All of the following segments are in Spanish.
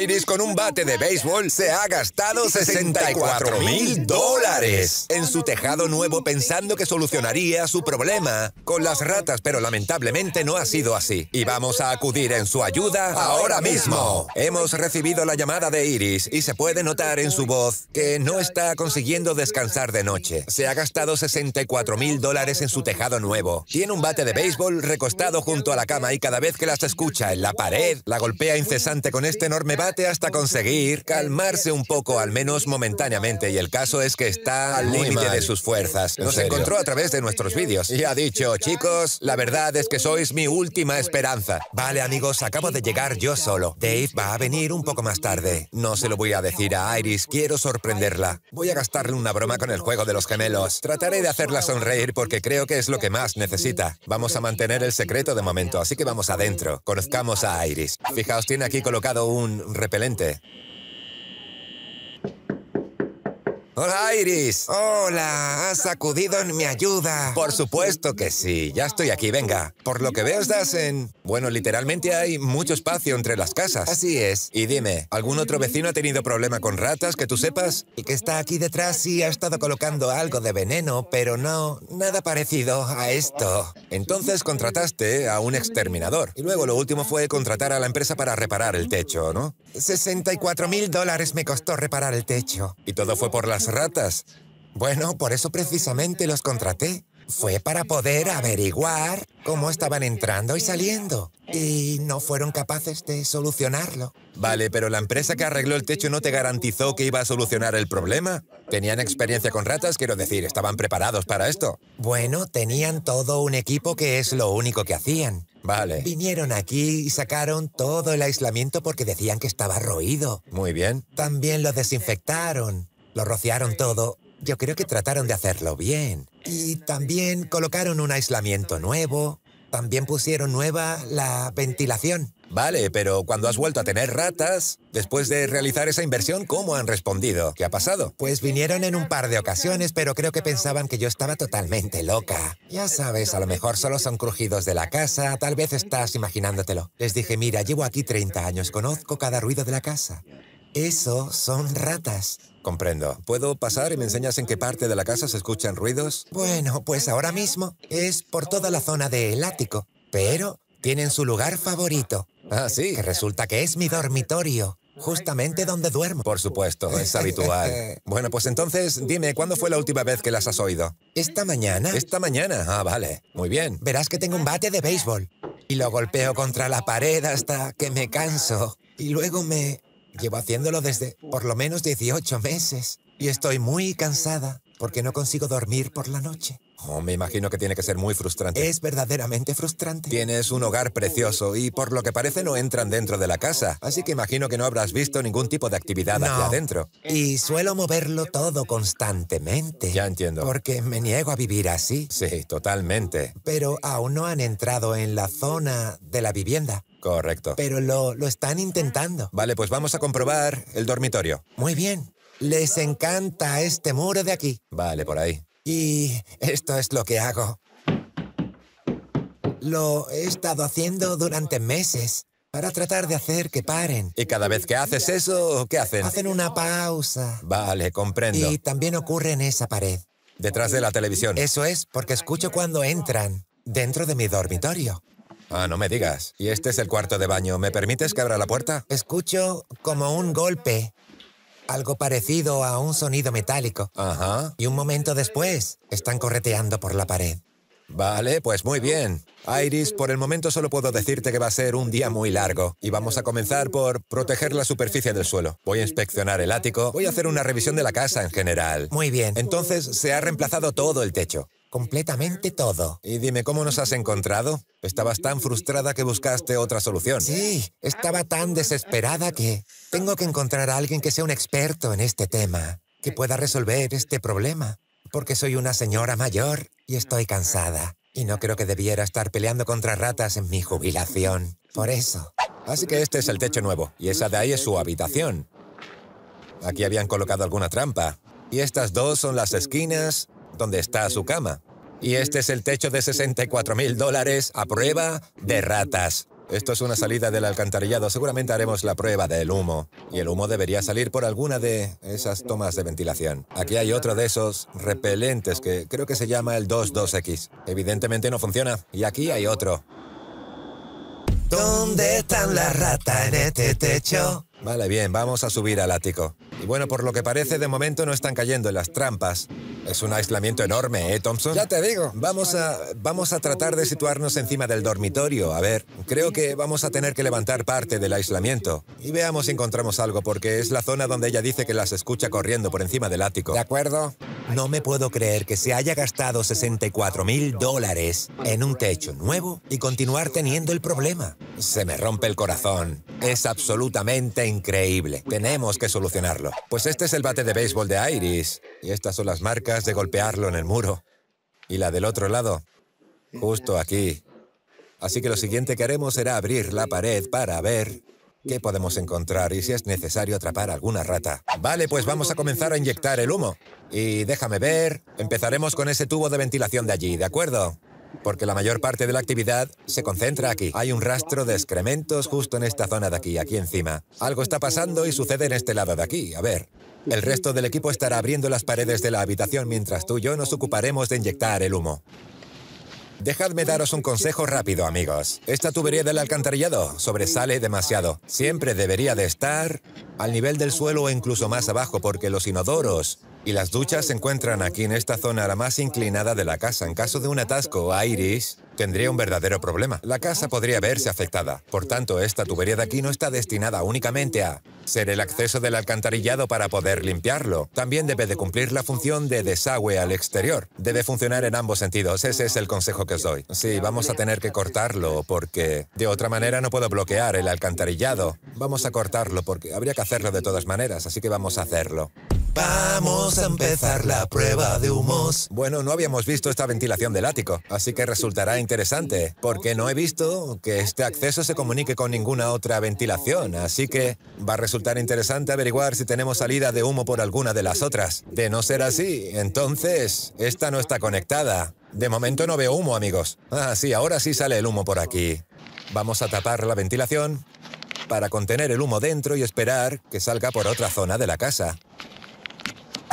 Iris con un bate de béisbol se ha gastado 64 mil dólares en su tejado nuevo pensando que solucionaría su problema con las ratas, pero lamentablemente no ha sido así. Y vamos a acudir en su ayuda ahora mismo. Hemos recibido la llamada de Iris y se puede notar en su voz que no está consiguiendo descansar de noche. Se ha gastado 64 mil dólares en su tejado nuevo. Tiene un bate de béisbol recostado junto a la cama y cada vez que las escucha en la pared, la golpea incesante con este enorme me bate hasta conseguir calmarse un poco, al menos momentáneamente, y el caso es que está al límite de sus fuerzas. Nos encontró a través de nuestros vídeos y ha dicho, chicos, la verdad es que sois mi última esperanza. Vale, amigos, acabo de llegar yo solo. Dave va a venir un poco más tarde. No se lo voy a decir a Iris, quiero sorprenderla. Voy a gastarle una broma con el juego de los gemelos. Trataré de hacerla sonreír porque creo que es lo que más necesita. Vamos a mantener el secreto de momento, así que vamos adentro. Conozcamos a Iris. Fijaos, tiene aquí colocado un repelente. Hola, Iris. Hola, has acudido en mi ayuda. Por supuesto que sí, ya estoy aquí, venga. Por lo que veo estás en... Bueno, literalmente hay mucho espacio entre las casas. Así es. Y dime, ¿algún otro vecino ha tenido problema con ratas que tú sepas? Y que está aquí detrás y ha estado colocando algo de veneno, pero no, nada parecido a esto. Entonces contrataste a un exterminador. Y luego lo último fue contratar a la empresa para reparar el techo, ¿no? 64 mil dólares me costó reparar el techo. ¿Y todo fue por las ratas? Bueno, por eso precisamente los contraté. Fue para poder averiguar cómo estaban entrando y saliendo. Y no fueron capaces de solucionarlo. Vale, pero la empresa que arregló el techo no te garantizó que iba a solucionar el problema. Tenían experiencia con ratas, quiero decir, estaban preparados para esto. Bueno, tenían todo un equipo que es lo único que hacían. Vale. Vinieron aquí y sacaron todo el aislamiento porque decían que estaba roído. Muy bien. También lo desinfectaron, lo rociaron todo. Yo creo que trataron de hacerlo bien. Y también colocaron un aislamiento nuevo. También pusieron nueva la ventilación. Vale, pero cuando has vuelto a tener ratas, después de realizar esa inversión, ¿cómo han respondido? ¿Qué ha pasado? Pues vinieron en un par de ocasiones, pero creo que pensaban que yo estaba totalmente loca. Ya sabes, a lo mejor solo son crujidos de la casa, tal vez estás imaginándotelo. Les dije, mira, llevo aquí 30 años, conozco cada ruido de la casa. Eso son ratas. Comprendo. ¿Puedo pasar y me enseñas en qué parte de la casa se escuchan ruidos? Bueno, pues ahora mismo es por toda la zona del ático, pero tienen su lugar favorito. Ah, sí. Que resulta que es mi dormitorio. Justamente donde duermo. Por supuesto, es habitual. bueno, pues entonces, dime, ¿cuándo fue la última vez que las has oído? Esta mañana. Esta mañana. Ah, vale. Muy bien. Verás que tengo un bate de béisbol. Y lo golpeo contra la pared hasta que me canso. Y luego me... Llevo haciéndolo desde por lo menos 18 meses. Y estoy muy cansada porque no consigo dormir por la noche. Oh, me imagino que tiene que ser muy frustrante. Es verdaderamente frustrante. Tienes un hogar precioso y por lo que parece no entran dentro de la casa, así que imagino que no habrás visto ningún tipo de actividad hacia adentro. Y suelo moverlo todo constantemente. Ya entiendo. Porque me niego a vivir así. Sí, totalmente. Pero aún no han entrado en la zona de la vivienda. Correcto. Pero lo están intentando. Vale, pues vamos a comprobar el dormitorio. Muy bien. Les encanta este muro de aquí. Vale, por ahí. Y esto es lo que hago. Lo he estado haciendo durante meses para tratar de hacer que paren. ¿Y cada vez que haces eso, qué hacen? Hacen una pausa. Vale, comprendo. Y también ocurre en esa pared. Detrás de la televisión. Eso es, porque escucho cuando entran dentro de mi dormitorio. Ah, no me digas. Y este es el cuarto de baño. ¿Me permites que abra la puerta? Escucho como un golpe algo parecido a un sonido metálico. Ajá. Y un momento después, están correteando por la pared. Vale, pues muy bien. Iris, por el momento solo puedo decirte que va a ser un día muy largo y vamos a comenzar por proteger la superficie del suelo. Voy a inspeccionar el ático, voy a hacer una revisión de la casa en general. Muy bien. Entonces se ha reemplazado todo el techo completamente todo. Y dime, ¿cómo nos has encontrado? Estabas tan frustrada que buscaste otra solución. Sí, estaba tan desesperada que tengo que encontrar a alguien que sea un experto en este tema, que pueda resolver este problema, porque soy una señora mayor y estoy cansada. Y no creo que debiera estar peleando contra ratas en mi jubilación. Por eso. Así que este es el techo nuevo, y esa de ahí es su habitación. Aquí habían colocado alguna trampa. Y estas dos son las esquinas donde está su cama. Y este es el techo de 64 mil dólares a prueba de ratas. Esto es una salida del alcantarillado. Seguramente haremos la prueba del humo. Y el humo debería salir por alguna de esas tomas de ventilación. Aquí hay otro de esos repelentes que creo que se llama el 22X. Evidentemente no funciona. Y aquí hay otro. ¿Dónde están las ratas en este techo? Vale, bien, vamos a subir al ático. Y bueno, por lo que parece, de momento no están cayendo en las trampas. Es un aislamiento enorme, ¿eh, Thompson? Ya te digo. Vamos a, vamos a tratar de situarnos encima del dormitorio. A ver, creo que vamos a tener que levantar parte del aislamiento. Y veamos si encontramos algo, porque es la zona donde ella dice que las escucha corriendo por encima del ático. ¿De acuerdo? No me puedo creer que se haya gastado 64 mil dólares en un techo nuevo y continuar teniendo el problema. Se me rompe el corazón. Es absolutamente increíble. Tenemos que solucionarlo. Pues este es el bate de béisbol de Iris. Y estas son las marcas de golpearlo en el muro. Y la del otro lado, justo aquí. Así que lo siguiente que haremos será abrir la pared para ver qué podemos encontrar y si es necesario atrapar alguna rata. Vale, pues vamos a comenzar a inyectar el humo. Y déjame ver, empezaremos con ese tubo de ventilación de allí, ¿de acuerdo? porque la mayor parte de la actividad se concentra aquí. Hay un rastro de excrementos justo en esta zona de aquí, aquí encima. Algo está pasando y sucede en este lado de aquí. A ver, el resto del equipo estará abriendo las paredes de la habitación mientras tú y yo nos ocuparemos de inyectar el humo. Dejadme daros un consejo rápido, amigos. Esta tubería del alcantarillado sobresale demasiado. Siempre debería de estar al nivel del suelo o incluso más abajo porque los inodoros y las duchas se encuentran aquí en esta zona la más inclinada de la casa. En caso de un atasco o Iris, tendría un verdadero problema. La casa podría verse afectada. Por tanto, esta tubería de aquí no está destinada únicamente a ser el acceso del alcantarillado para poder limpiarlo. También debe de cumplir la función de desagüe al exterior. Debe funcionar en ambos sentidos. Ese es el consejo que os doy. Sí, vamos a tener que cortarlo porque de otra manera no puedo bloquear el alcantarillado. Vamos a cortarlo porque habría que hacerlo de todas maneras, así que vamos a hacerlo. Vamos a empezar la prueba de humos. Bueno, no habíamos visto esta ventilación del ático, así que resultará interesante, porque no he visto que este acceso se comunique con ninguna otra ventilación, así que va a resultar interesante averiguar si tenemos salida de humo por alguna de las otras. De no ser así, entonces, esta no está conectada. De momento no veo humo, amigos. Ah, sí, ahora sí sale el humo por aquí. Vamos a tapar la ventilación para contener el humo dentro y esperar que salga por otra zona de la casa.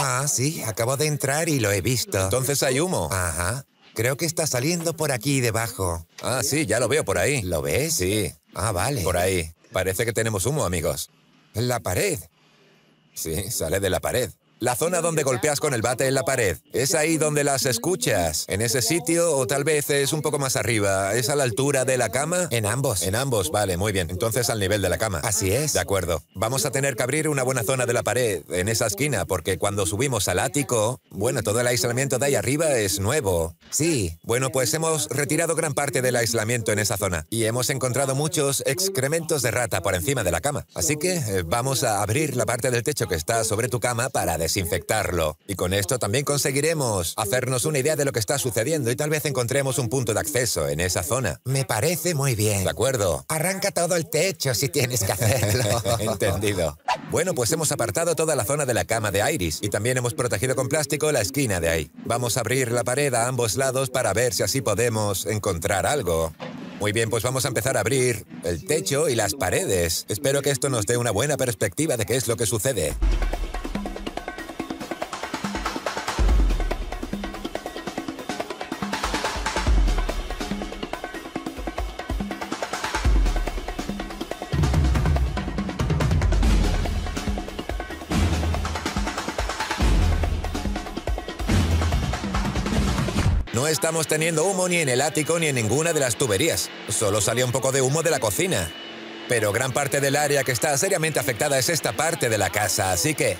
Ah, sí, acabo de entrar y lo he visto. Entonces hay humo. Ajá. Creo que está saliendo por aquí debajo. Ah, sí, ya lo veo por ahí. ¿Lo ves? Sí. Ah, vale. Por ahí. Parece que tenemos humo, amigos. La pared. Sí, sale de la pared. La zona donde golpeas con el bate en la pared. Es ahí donde las escuchas. En ese sitio o tal vez es un poco más arriba. ¿Es a la altura de la cama? En ambos. En ambos, vale, muy bien. Entonces al nivel de la cama. Así es. De acuerdo. Vamos a tener que abrir una buena zona de la pared, en esa esquina, porque cuando subimos al ático, bueno, todo el aislamiento de ahí arriba es nuevo. Sí. Bueno, pues hemos retirado gran parte del aislamiento en esa zona y hemos encontrado muchos excrementos de rata por encima de la cama. Así que eh, vamos a abrir la parte del techo que está sobre tu cama para des desinfectarlo. Y con esto también conseguiremos hacernos una idea de lo que está sucediendo y tal vez encontremos un punto de acceso en esa zona. Me parece muy bien. De acuerdo. Arranca todo el techo si tienes que hacerlo. Entendido. Bueno, pues hemos apartado toda la zona de la cama de Iris y también hemos protegido con plástico la esquina de ahí. Vamos a abrir la pared a ambos lados para ver si así podemos encontrar algo. Muy bien, pues vamos a empezar a abrir el techo y las paredes. Espero que esto nos dé una buena perspectiva de qué es lo que sucede. No estamos teniendo humo ni en el ático ni en ninguna de las tuberías. Solo salió un poco de humo de la cocina. Pero gran parte del área que está seriamente afectada es esta parte de la casa, así que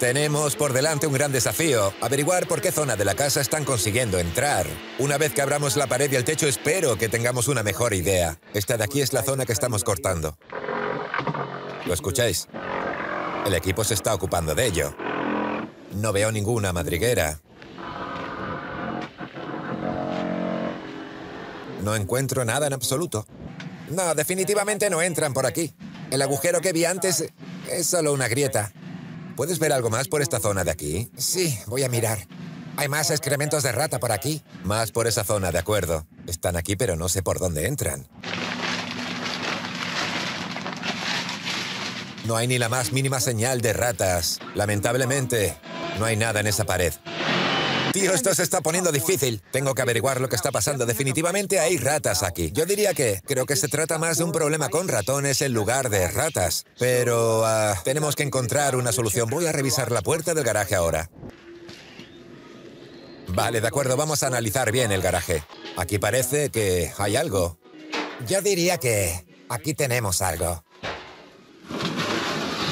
tenemos por delante un gran desafío, averiguar por qué zona de la casa están consiguiendo entrar. Una vez que abramos la pared y el techo espero que tengamos una mejor idea. Esta de aquí es la zona que estamos cortando. ¿Lo escucháis? El equipo se está ocupando de ello. No veo ninguna madriguera. No encuentro nada en absoluto. No, definitivamente no entran por aquí. El agujero que vi antes es solo una grieta. ¿Puedes ver algo más por esta zona de aquí? Sí, voy a mirar. Hay más excrementos de rata por aquí. Más por esa zona, de acuerdo. Están aquí, pero no sé por dónde entran. No hay ni la más mínima señal de ratas. Lamentablemente, no hay nada en esa pared. Tío, esto se está poniendo difícil. Tengo que averiguar lo que está pasando. Definitivamente hay ratas aquí. Yo diría que creo que se trata más de un problema con ratones en lugar de ratas. Pero ah, tenemos que encontrar una solución. Voy a revisar la puerta del garaje ahora. Vale, de acuerdo, vamos a analizar bien el garaje. Aquí parece que hay algo. Yo diría que aquí tenemos algo.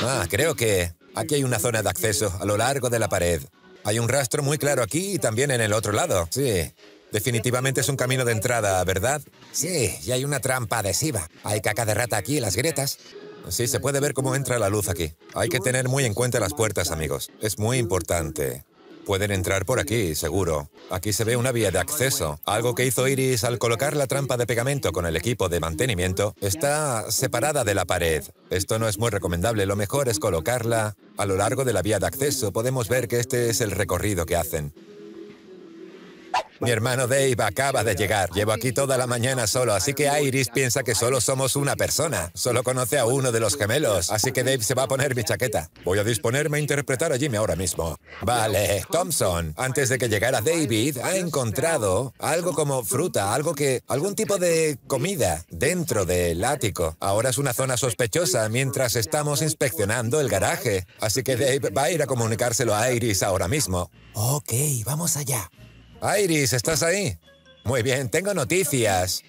Ah, creo que aquí hay una zona de acceso a lo largo de la pared. Hay un rastro muy claro aquí y también en el otro lado. Sí. Definitivamente es un camino de entrada, ¿verdad? Sí, y hay una trampa adhesiva. Hay caca de rata aquí en las grietas. Sí, se puede ver cómo entra la luz aquí. Hay que tener muy en cuenta las puertas, amigos. Es muy importante. Pueden entrar por aquí, seguro. Aquí se ve una vía de acceso. Algo que hizo Iris al colocar la trampa de pegamento con el equipo de mantenimiento está separada de la pared. Esto no es muy recomendable, lo mejor es colocarla a lo largo de la vía de acceso. Podemos ver que este es el recorrido que hacen. Mi hermano Dave acaba de llegar. Llevo aquí toda la mañana solo, así que Iris piensa que solo somos una persona. Solo conoce a uno de los gemelos, así que Dave se va a poner mi chaqueta. Voy a disponerme a interpretar a Jimmy ahora mismo. Vale, Thompson, antes de que llegara David, ha encontrado algo como fruta, algo que... algún tipo de comida dentro del ático. Ahora es una zona sospechosa mientras estamos inspeccionando el garaje. Así que Dave va a ir a comunicárselo a Iris ahora mismo. Ok, vamos allá. Iris, ¿estás ahí? Muy bien, tengo noticias.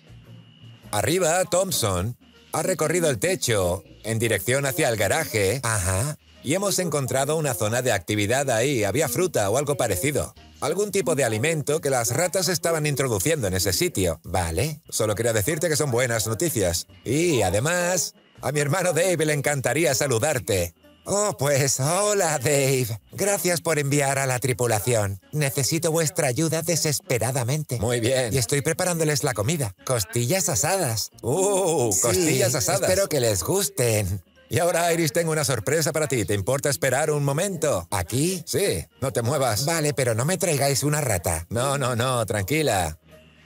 Arriba, Thompson ha recorrido el techo en dirección hacia el garaje. Ajá. Y hemos encontrado una zona de actividad ahí. Había fruta o algo parecido. Algún tipo de alimento que las ratas estaban introduciendo en ese sitio. Vale. Solo quería decirte que son buenas noticias. Y además, a mi hermano Dave le encantaría saludarte. Oh, pues hola, Dave. Gracias por enviar a la tripulación. Necesito vuestra ayuda desesperadamente. Muy bien. Y estoy preparándoles la comida. Costillas asadas. ¡Uh! costillas asadas. Espero que les gusten. Y ahora, Iris, tengo una sorpresa para ti. ¿Te importa esperar un momento? ¿Aquí? Sí, no te muevas. Vale, pero no me traigáis una rata. No, no, no, tranquila.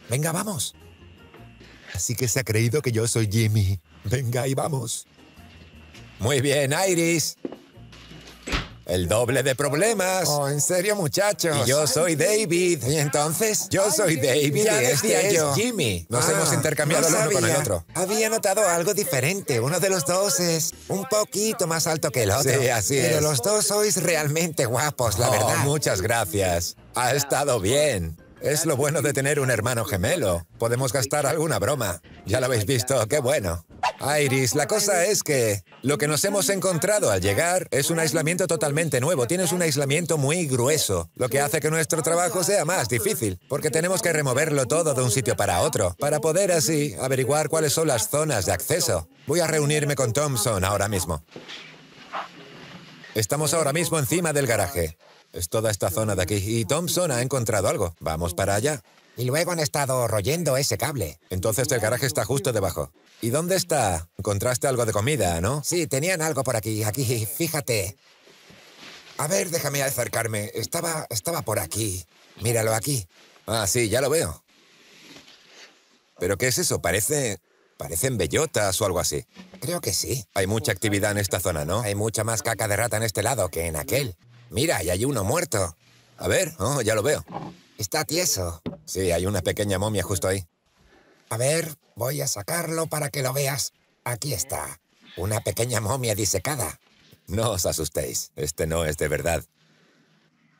Venga, vamos. Así que se ha creído que yo soy Jimmy. Venga y vamos. Muy bien, Iris. El doble de problemas. Oh, en serio, muchachos. yo soy David. ¿Y entonces? Yo soy David y este es Jimmy. Nos ah, hemos intercambiado el uno con el otro. Había notado algo diferente. Uno de los dos es un poquito más alto que el otro. Sí, así Pero los dos sois realmente guapos, la oh, verdad. Muchas gracias. Ha estado bien. Es lo bueno de tener un hermano gemelo. Podemos gastar alguna broma. Ya lo habéis visto, qué bueno. Iris, la cosa es que lo que nos hemos encontrado al llegar es un aislamiento totalmente nuevo. Tienes un aislamiento muy grueso, lo que hace que nuestro trabajo sea más difícil, porque tenemos que removerlo todo de un sitio para otro, para poder así averiguar cuáles son las zonas de acceso. Voy a reunirme con Thompson ahora mismo. Estamos ahora mismo encima del garaje. Es toda esta zona de aquí. Y Thompson ha encontrado algo. Vamos para allá. Y luego han estado royendo ese cable. Entonces el garaje está justo debajo. ¿Y dónde está? Encontraste algo de comida, ¿no? Sí, tenían algo por aquí, aquí, fíjate. A ver, déjame acercarme. Estaba, estaba por aquí. Míralo aquí. Ah, sí, ya lo veo. ¿Pero qué es eso? Parece... Parecen bellotas o algo así. Creo que sí. Hay mucha actividad en esta zona, ¿no? Hay mucha más caca de rata en este lado que en aquel. Mira, y hay uno muerto. A ver, oh, ya lo veo. Está tieso. Sí, hay una pequeña momia justo ahí. A ver, voy a sacarlo para que lo veas. Aquí está. Una pequeña momia disecada. No os asustéis, este no es de verdad.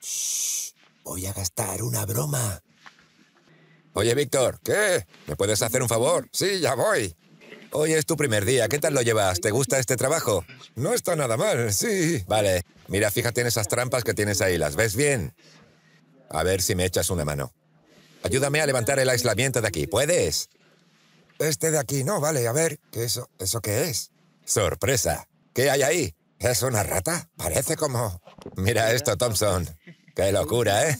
Shh, voy a gastar una broma. Oye, Víctor, ¿qué? ¿Me puedes hacer un favor? Sí, ya voy. Hoy es tu primer día. ¿Qué tal lo llevas? ¿Te gusta este trabajo? No está nada mal, sí. Vale. Mira, fíjate en esas trampas que tienes ahí. ¿Las ves bien? A ver si me echas una mano. Ayúdame a levantar el aislamiento de aquí. ¿Puedes? Este de aquí no, vale. A ver, ¿qué eso, ¿eso qué es? Sorpresa. ¿Qué hay ahí? ¿Es una rata? Parece como... Mira esto, Thompson. Qué locura, ¿eh?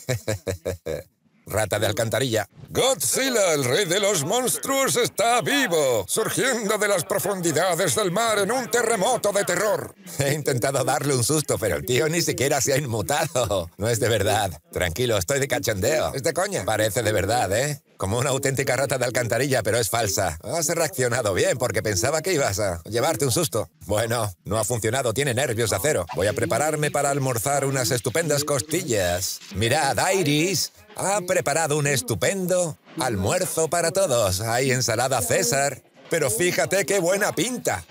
Rata de alcantarilla. Godzilla, el rey de los monstruos, está vivo, surgiendo de las profundidades del mar en un terremoto de terror. He intentado darle un susto, pero el tío ni siquiera se ha inmutado. No es de verdad. Tranquilo, estoy de cachondeo. Es de coña. Parece de verdad, ¿eh? como una auténtica rata de alcantarilla, pero es falsa. Has reaccionado bien porque pensaba que ibas a llevarte un susto. Bueno, no ha funcionado, tiene nervios de acero. Voy a prepararme para almorzar unas estupendas costillas. Mirad, Iris ha preparado un estupendo almuerzo para todos. Hay ensalada César, pero fíjate qué buena pinta.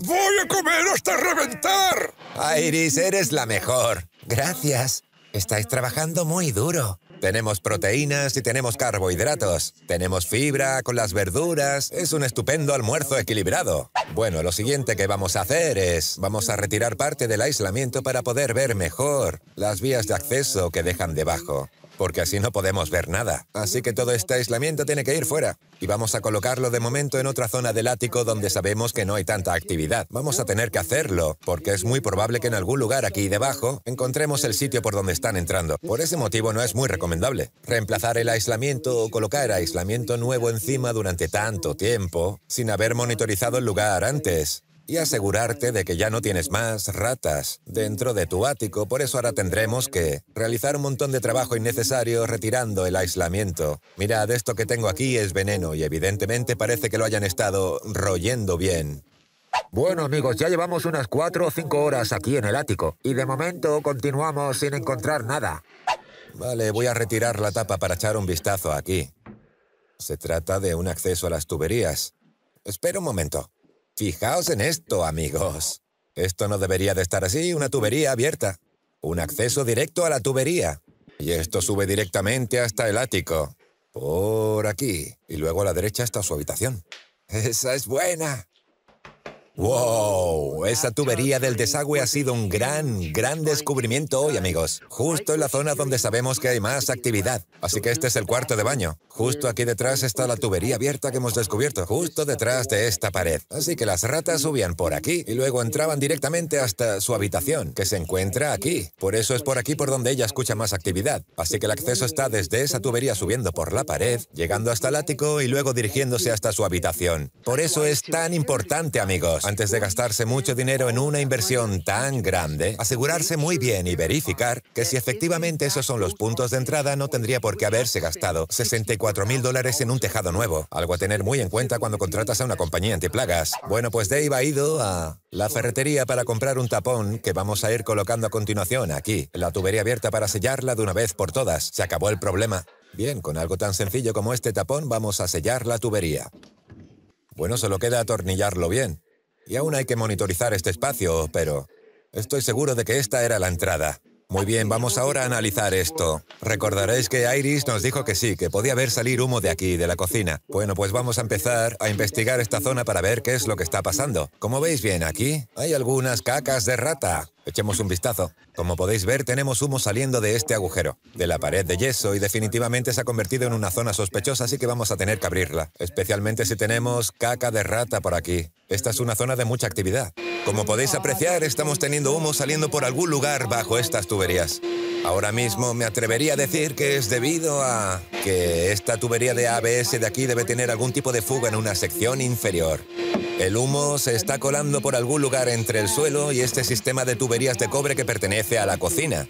¡Voy a comer hasta reventar! Iris, eres la mejor. Gracias. Estáis trabajando muy duro. Tenemos proteínas y tenemos carbohidratos. Tenemos fibra con las verduras. Es un estupendo almuerzo equilibrado. Bueno, lo siguiente que vamos a hacer es... Vamos a retirar parte del aislamiento para poder ver mejor las vías de acceso que dejan debajo porque así no podemos ver nada. Así que todo este aislamiento tiene que ir fuera. Y vamos a colocarlo de momento en otra zona del ático donde sabemos que no hay tanta actividad. Vamos a tener que hacerlo, porque es muy probable que en algún lugar aquí debajo encontremos el sitio por donde están entrando. Por ese motivo no es muy recomendable. Reemplazar el aislamiento o colocar aislamiento nuevo encima durante tanto tiempo, sin haber monitorizado el lugar antes y asegurarte de que ya no tienes más ratas dentro de tu ático. Por eso ahora tendremos que realizar un montón de trabajo innecesario retirando el aislamiento. Mirad, esto que tengo aquí es veneno y evidentemente parece que lo hayan estado royendo bien. Bueno amigos, ya llevamos unas cuatro o cinco horas aquí en el ático y de momento continuamos sin encontrar nada. Vale, voy a retirar la tapa para echar un vistazo aquí. Se trata de un acceso a las tuberías. Espera un momento. Fijaos en esto, amigos. Esto no debería de estar así, una tubería abierta. Un acceso directo a la tubería. Y esto sube directamente hasta el ático. Por aquí. Y luego a la derecha hasta su habitación. Esa es buena. ¡Wow! Esa tubería del desagüe ha sido un gran, gran descubrimiento hoy, amigos. Justo en la zona donde sabemos que hay más actividad. Así que este es el cuarto de baño. Justo aquí detrás está la tubería abierta que hemos descubierto, justo detrás de esta pared. Así que las ratas subían por aquí y luego entraban directamente hasta su habitación, que se encuentra aquí. Por eso es por aquí por donde ella escucha más actividad. Así que el acceso está desde esa tubería subiendo por la pared, llegando hasta el ático y luego dirigiéndose hasta su habitación. Por eso es tan importante, amigos. Antes de gastarse mucho dinero en una inversión tan grande, asegurarse muy bien y verificar que si efectivamente esos son los puntos de entrada, no tendría por qué haberse gastado 64 mil dólares en un tejado nuevo. Algo a tener muy en cuenta cuando contratas a una compañía antiplagas. Bueno, pues Dave ha ido a la ferretería para comprar un tapón que vamos a ir colocando a continuación aquí. La tubería abierta para sellarla de una vez por todas. Se acabó el problema. Bien, con algo tan sencillo como este tapón vamos a sellar la tubería. Bueno, solo queda atornillarlo bien. Y aún hay que monitorizar este espacio, pero estoy seguro de que esta era la entrada. Muy bien, vamos ahora a analizar esto. Recordaréis que Iris nos dijo que sí, que podía ver salir humo de aquí, de la cocina. Bueno, pues vamos a empezar a investigar esta zona para ver qué es lo que está pasando. Como veis bien aquí, hay algunas cacas de rata. Echemos un vistazo. Como podéis ver, tenemos humo saliendo de este agujero, de la pared de yeso, y definitivamente se ha convertido en una zona sospechosa, así que vamos a tener que abrirla, especialmente si tenemos caca de rata por aquí. Esta es una zona de mucha actividad. Como podéis apreciar, estamos teniendo humo saliendo por algún lugar bajo estas tuberías. Ahora mismo me atrevería a decir que es debido a que esta tubería de ABS de aquí debe tener algún tipo de fuga en una sección inferior. El humo se está colando por algún lugar entre el suelo y este sistema de tuberías de cobre que pertenece a la cocina.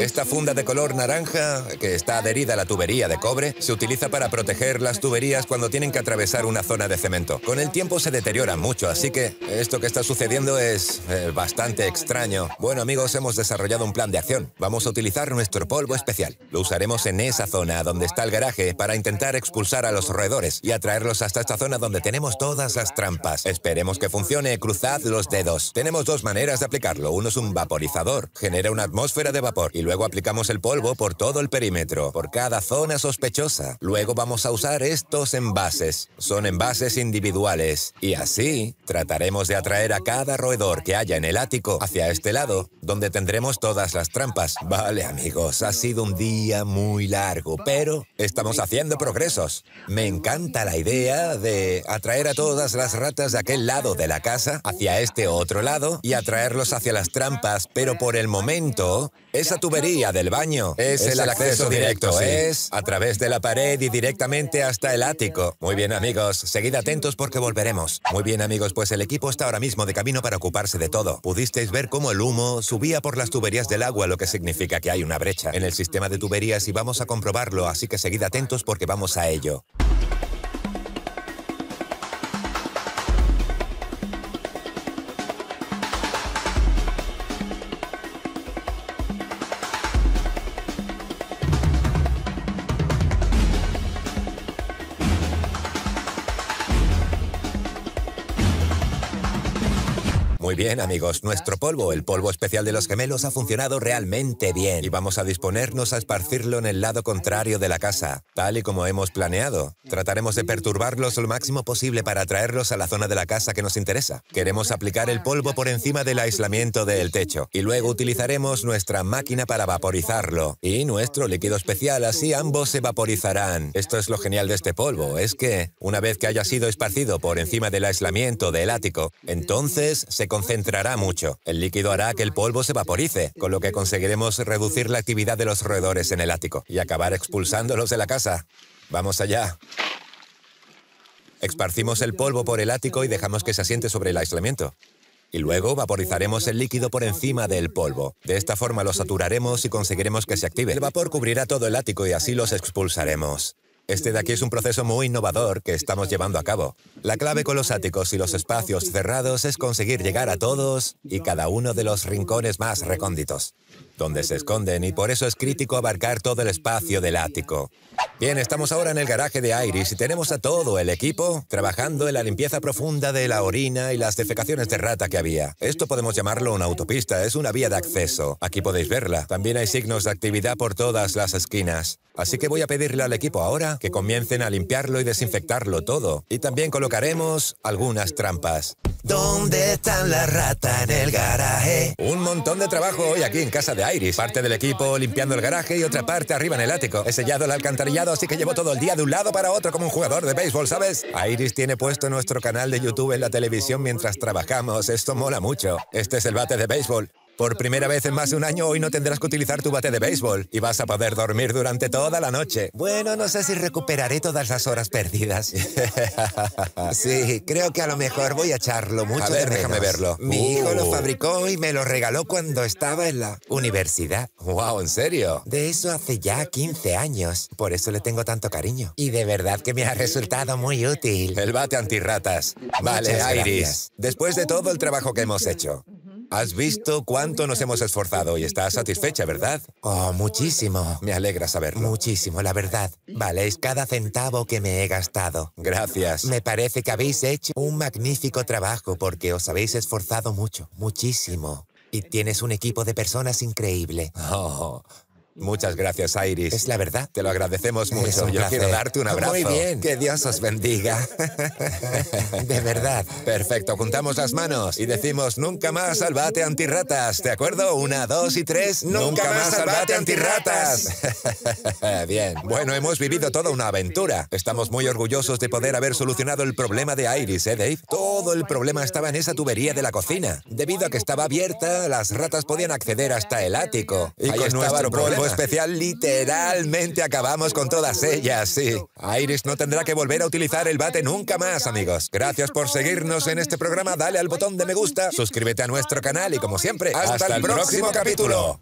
Esta funda de color naranja, que está adherida a la tubería de cobre, se utiliza para proteger las tuberías cuando tienen que atravesar una zona de cemento. Con el tiempo se deteriora mucho, así que esto que está sucediendo es eh, bastante extraño. Bueno amigos, hemos desarrollado un plan de acción. Vamos a utilizar nuestro polvo especial. Lo usaremos en esa zona donde está el garaje para intentar expulsar a los roedores y atraerlos hasta esta zona donde tenemos todas las trampas. Esperemos que funcione, cruzad los dedos. Tenemos dos maneras de aplicarlo. Uno es un vaporizador, genera una atmósfera de vapor y luego aplicamos el polvo por todo el perímetro, por cada zona sospechosa. Luego vamos a usar estos envases. Son envases individuales. Y así trataremos de atraer a cada roedor que haya en el ático hacia este lado, donde tendremos todas las trampas. Vale, amigos, ha sido un día muy largo, pero estamos haciendo progresos. Me encanta la idea de atraer a todas las ratas de aquel lado de la casa hacia este otro lado y atraerlos hacia las trampas, pero por el momento, esa tubería tubería del baño. Es, el, acceso, directo, es a través de la pared y directamente hasta el ático. Muy bien, amigos, seguid atentos porque volveremos. Muy bien, amigos, pues el equipo está ahora mismo de camino para ocuparse de todo. Pudisteis ver cómo el humo subía por las tuberías del agua, lo que significa que hay una brecha en el sistema de tuberías y vamos a comprobarlo, así que seguid atentos porque vamos a ello. Muy bien, amigos, nuestro polvo, el polvo especial de los gemelos, ha funcionado realmente bien y vamos a disponernos a esparcirlo en el lado contrario de la casa, tal y como hemos planeado. Trataremos de perturbarlos lo máximo posible para atraerlos a la zona de la casa que nos interesa. Queremos aplicar el polvo por encima del aislamiento del techo y luego utilizaremos nuestra máquina para vaporizarlo y nuestro líquido especial, así ambos se vaporizarán. Esto es lo genial de este polvo, es que una vez que haya sido esparcido por encima del aislamiento del ático, entonces se concentrará mucho. El líquido hará que el polvo se vaporice, con lo que conseguiremos reducir la actividad de los roedores en el ático y acabar expulsándolos de la casa. Vamos allá. Exparcimos el polvo por el ático y dejamos que se asiente sobre el aislamiento. Y luego vaporizaremos el líquido por encima del polvo. De esta forma lo saturaremos y conseguiremos que se active. El vapor cubrirá todo el ático y así los expulsaremos. Este de aquí es un proceso muy innovador que estamos llevando a cabo. La clave con los áticos y los espacios cerrados es conseguir llegar a todos y cada uno de los rincones más recónditos donde se esconden y por eso es crítico abarcar todo el espacio del ático. Bien, estamos ahora en el garaje de Iris y tenemos a todo el equipo trabajando en la limpieza profunda de la orina y las defecaciones de rata que había. Esto podemos llamarlo una autopista, es una vía de acceso. Aquí podéis verla. También hay signos de actividad por todas las esquinas. Así que voy a pedirle al equipo ahora que comiencen a limpiarlo y desinfectarlo todo. Y también colocaremos algunas trampas. ¿Dónde están las ratas en el garaje? Un montón de trabajo hoy aquí en casa de Iris. Parte del equipo limpiando el garaje y otra parte arriba en el ático. He sellado el alcantarillado, así que llevo todo el día de un lado para otro como un jugador de béisbol, ¿sabes? Iris tiene puesto nuestro canal de YouTube en la televisión mientras trabajamos. Esto mola mucho. Este es el bate de béisbol. Por primera vez en más de un año, hoy no tendrás que utilizar tu bate de béisbol y vas a poder dormir durante toda la noche. Bueno, no sé si recuperaré todas las horas perdidas. sí, creo que a lo mejor voy a echarlo mucho. A ver, déjame verlo. Mi hijo lo uh. fabricó y me lo regaló cuando estaba en la universidad. ¡Wow! ¿En serio? De eso hace ya 15 años. Por eso le tengo tanto cariño. Y de verdad que me ha resultado muy útil. El bate antirratas. Vale, Iris. Después de todo el trabajo que hemos hecho, Has visto cuánto nos hemos esforzado y estás satisfecha, ¿verdad? Oh, muchísimo. Me alegra saberlo. Muchísimo, la verdad. Valéis cada centavo que me he gastado. Gracias. Me parece que habéis hecho un magnífico trabajo porque os habéis esforzado mucho, muchísimo. Y tienes un equipo de personas increíble. Oh, Muchas gracias, Iris. Es la verdad. Te lo agradecemos mucho. Yo quiero darte un abrazo. Muy bien. Que Dios os bendiga. De verdad. Perfecto. Juntamos las manos y decimos nunca más salvate antirratas. ¿De acuerdo? Una, dos y tres. Nunca, más salvate antirratas. bien. Bueno, hemos vivido toda una aventura. Estamos muy orgullosos de poder haber solucionado el problema de Iris, ¿eh, Dave? Todo el problema estaba en esa tubería de la cocina. Debido a que estaba abierta, las ratas podían acceder hasta el ático. Y Ahí con el problema especial literalmente acabamos con todas ellas, sí. Iris no tendrá que volver a utilizar el bate nunca más, amigos. Gracias por seguirnos en este programa, dale al botón de me gusta, suscríbete a nuestro canal y como siempre, hasta, el, próximo capítulo.